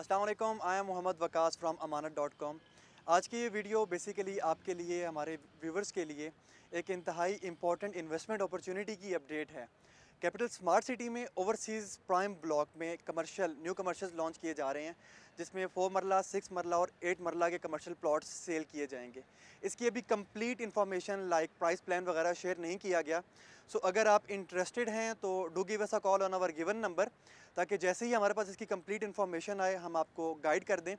Aslam I am Mohammad Waqas from Amanat dot com आज की ये वीडियो बेसिकली आपके लिए हमारे व्यूवर्स के लिए एक इंतहाई इम्पॉर्टेंट इन्वेस्टमेंट अपॉर्चुनिटी की अपडेट है कैपिटल स्मार्ट सिटी में ओवरसीज़ प्राइम ब्लॉक में कमर्शियल न्यू कमर्शियल लॉन्च किए जा रहे हैं जिसमें फोर मरला सिक्स मरला और एट मरला के कमर्शियल प्लॉट्स सेल किए जाएंगे इसकी अभी complete information like price plan वगैरह शेयर नहीं किया गया सो अगर आप इंटरेस्टेड हैं तो do give us a call on our given number ताकि जैसे ही हमारे पास इसकी कंप्लीट इन्फॉर्मेशन आए हम आपको गाइड कर दें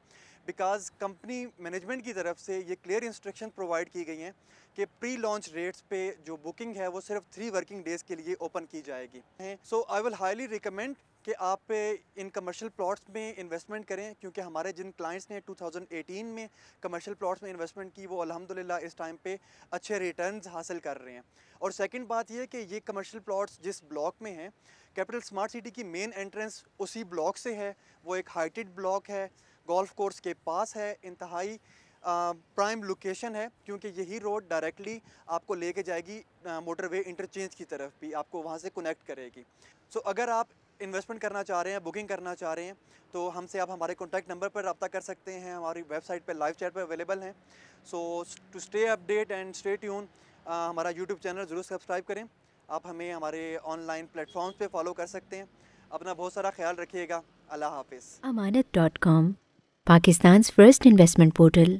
बिकॉज कंपनी मैनेजमेंट की तरफ से ये क्लियर इंस्ट्रक्शन प्रोवाइड की गई हैं कि प्री लॉन्च रेट्स पे जो बुकिंग है वो सिर्फ थ्री वर्किंग डेज़ के लिए ओपन की जाएगी so I will highly recommend कि आप इन कमर्शियल प्लॉट्स में इन्वेस्टमेंट करें क्योंकि हमारे जिन क्लाइंट्स ने 2018 में कमर्शियल प्लॉट्स में इन्वेस्टमेंट की वो अल्हम्दुलिल्लाह इस टाइम पे अच्छे रिटर्न्स हासिल कर रहे हैं और सेकंड बात ये कि ये कमर्शियल प्लॉट्स जिस ब्लॉक में हैं कैपिटल स्मार्ट सिटी की मेन एंट्रेंस उसी ब्लॉक से है वो एक हाइटेड ब्लॉक है गोल्फ कोर्स के पास है इंतहाई प्राइम लोकेशन है क्योंकि यही रोड डायरेक्टली आपको लेके जाएगी मोटरवे इंटरचेंज की तरफ भी आपको वहाँ से कनेक्ट करेगी सो so, अगर आप इन्वेस्टमेंट करना चाह रहे हैं बुकिंग करना चाह रहे हैं तो हमसे आप हमारे कॉन्टैक्ट नंबर पर रबता कर सकते हैं हमारी वेबसाइट पर लाइव चैट पर अवेलेबल हैं so to stay update and stay tune हमारा यूट्यूब चैनल ज़रूर सब्सक्राइब करें आप हमें हमारे ऑनलाइन प्लेटफॉर्म्स पे फॉलो कर सकते हैं अपना बहुत सारा ख्याल रखिएगा अल्लाह हाफिज़ Amanat dot com Pakistan first investment portal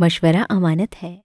मशवरा अमानत है